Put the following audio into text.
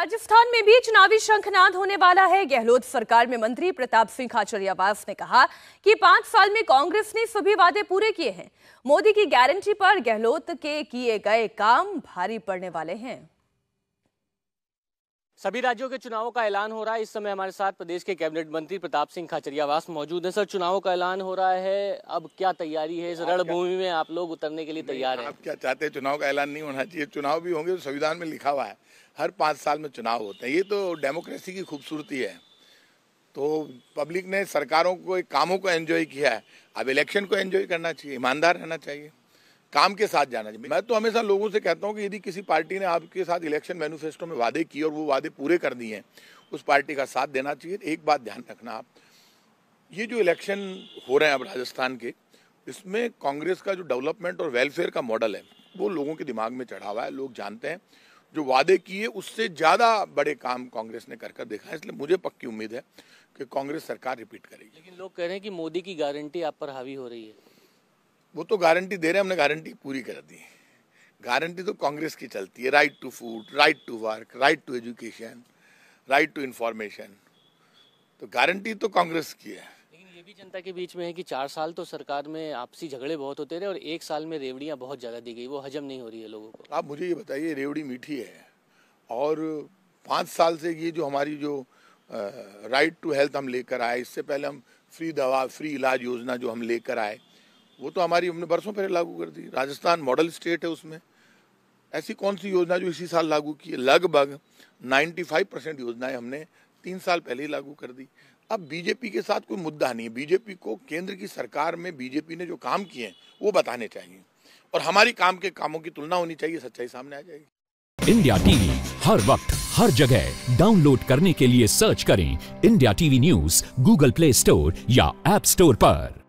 राजस्थान में भी चुनावी शंखनाद होने वाला है गहलोत सरकार में मंत्री प्रताप सिंह खाचरियावास ने कहा कि पांच साल में कांग्रेस ने सभी वादे पूरे किए हैं मोदी की गारंटी पर गहलोत के किए गए काम भारी पड़ने वाले हैं सभी राज्यों के चुनावों का ऐलान हो रहा है इस समय हमारे साथ प्रदेश के कैबिनेट मंत्री प्रताप सिंह खाचरियावास मौजूद है सर चुनावों का ऐलान हो रहा है अब क्या तैयारी है इस रणभूमि में आप लोग उतरने के लिए तैयार हैं आप क्या चाहते हैं चुनाव का ऐलान नहीं होना चाहिए चुनाव भी होंगे तो संविधान में लिखा हुआ है हर पाँच साल में चुनाव होते हैं ये तो डेमोक्रेसी की खूबसूरती है तो पब्लिक ने सरकारों को कामों को एंजॉय किया है अब इलेक्शन को एंजॉय करना चाहिए ईमानदार रहना चाहिए काम के साथ जाना चाहिए मैं तो हमेशा लोगों से कहता हूँ कि यदि किसी पार्टी ने आपके साथ इलेक्शन मैनिफेस्टो में वादे किए और वो वादे पूरे कर दिए हैं उस पार्टी का साथ देना चाहिए एक बात ध्यान रखना आप ये जो इलेक्शन हो रहे हैं अब राजस्थान के इसमें कांग्रेस का जो डेवलपमेंट और वेलफेयर का मॉडल है वो लोगों के दिमाग में चढ़ा हुआ है लोग जानते हैं जो वादे किए उससे ज़्यादा बड़े काम कांग्रेस ने कर कर देखा है इसलिए मुझे पक्की उम्मीद है कि कांग्रेस सरकार रिपीट करेगी लेकिन लोग कह रहे हैं कि मोदी की गारंटी आप पर हावी हो रही है वो तो गारंटी दे रहे हैं हमने गारंटी पूरी कर दी गारंटी तो कांग्रेस की चलती है right to food right to work right to education right to information तो गारंटी तो कांग्रेस की है लेकिन ये भी जनता के बीच में है कि चार साल तो सरकार में आपसी झगड़े बहुत होते रहे और एक साल में रेवड़ियाँ बहुत ज़्यादा दी गई वो हजम नहीं हो रही है लोगों को आप मुझे ये बताइए रेवड़ी मीठी है और पाँच साल से ये जो हमारी जो राइट टू हेल्थ हम लेकर आए इससे पहले हम फ्री दवा फ्री इलाज योजना जो हम लेकर आए वो तो हमारी हमने बरसों पहले लागू कर दी राजस्थान मॉडल स्टेट है उसमें ऐसी कौन सी योजना जो इसी साल लागू की है लगभग 95 परसेंट योजनाएं हमने तीन साल पहले ही लागू कर दी अब बीजेपी के साथ कोई मुद्दा नहीं है बीजेपी को केंद्र की सरकार में बीजेपी ने जो काम किए हैं वो बताने चाहिए और हमारी काम के कामों की तुलना होनी चाहिए सच्चाई सामने आ जाएगी इंडिया टीवी हर वक्त हर जगह डाउनलोड करने के लिए सर्च करें India TV news Google Play Store या एप स्टोर पर